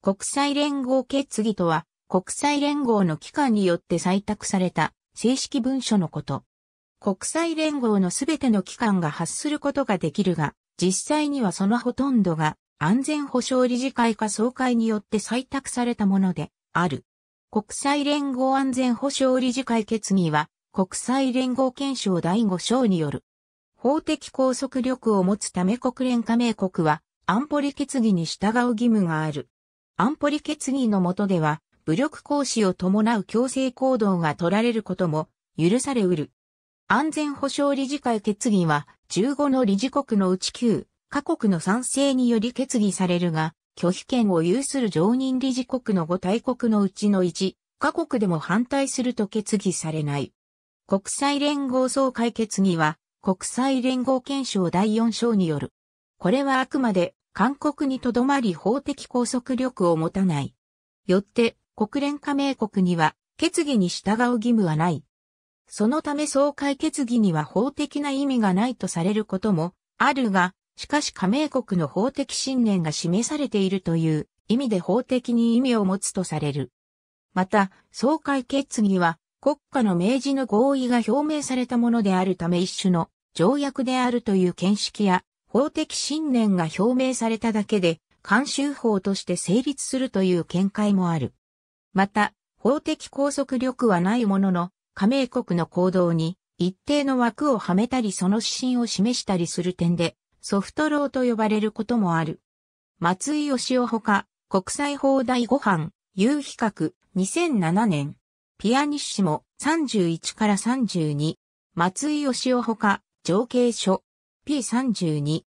国際連合決議とは、国際連合の機関によって採択された正式文書のこと。国際連合のすべての機関が発することができるが、実際にはそのほとんどが安全保障理事会か総会によって採択されたものである。国際連合安全保障理事会決議は国際連合憲章第5章による法的拘束力を持つため国連加盟国は安保理決議に従う義務がある。安保理決議の下では、武力行使を伴う強制行動が取られることも許されうる。安全保障理事会決議は、15の理事国のうち9、各国の賛成により決議されるが、拒否権を有する常任理事国の5大国のうちの1、各国でも反対すると決議されない。国際連合総会決議は、国際連合憲章第4章による。これはあくまで勧告にとどまり法的拘束力を持たない。よって、国連加盟国には決議に従う義務はない。そのため総会決議には法的な意味がないとされることもあるが、しかし加盟国の法的信念が示されているという意味で法的に意味を持つとされる。また、総会決議は国家の明示の合意が表明されたものであるため一種の条約であるという見識や法的信念が表明されただけで、慣習法として成立するという見解もある。また、法的拘束力はないものの、加盟国の行動に一定の枠をはめたりその指針を示したりする点で、ソフトローと呼ばれることもある。松井義夫ほか、国際法第5版、有比較、2007年、ピアニッシモ31から32、松井義夫ほか、情景書、P32。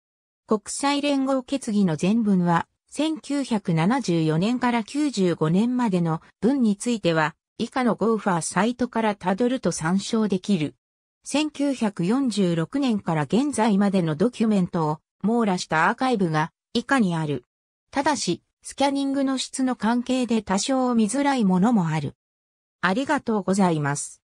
国際連合決議の全文は、1974年から95年までの文については、以下のゴーファーサイトからたどると参照できる。1946年から現在までのドキュメントを網羅したアーカイブが以下にある。ただし、スキャニングの質の関係で多少見づらいものもある。ありがとうございます。